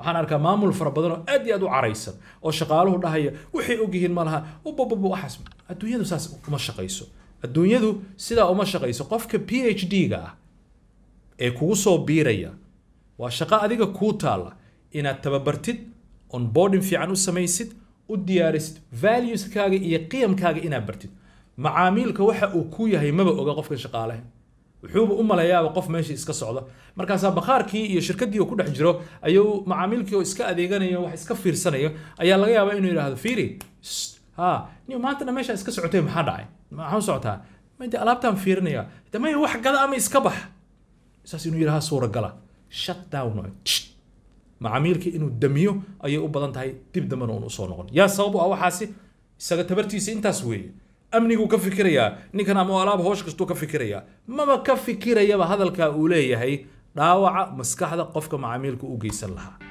waxaan arkaa maamul fara badan oo aad iyo aad u caraysan oo shaqaaluhu dhahaya waxay ogyihiin malaha ubababa waxaas adduunyadu saas uma shaqayso adduunyadu sidaa uma shaqayso qofka p h d-ga ah ee kugu soo biiraya waa shaqo adiga kuu taalla inaad tababartid onboarding fiican u samaysid u diyaarisid valueskaaga iyo qiyamkaaga inaad bartid macaamiilka waxa uu ku yahay maba oga qofkan shaqaalaha wuxuuba u malayaaba qof meesha iska socda markaasaa bakhaarkii iyo shirkadii uu ku dhex jiro ayuu macaamiilkii oo iska adeeganayo wax iska fiirsanayo ayaa laga yaabaa inuu yidhaahdo fiiri ha ni maantana meeshaa iska socotay maxaa dhacay maxaa socotaa made alaabtaan fiirinaya de maya wax gada ama iska bax saas inuu yidhaha suuragala shut down macaamiilkii inuu damiyo ayay u badan tahay dib dambena uun usoo noqon yaa sabab u ah waxaasi isaga tabartiisa intaas weeye أمنيكو كفكرية نيك أنا موالاب هوش كستو كفكرية ما ما كفكرية هذا الكاولية هي داوع مسكح هذا قفك مع عميلكو أوقي سلها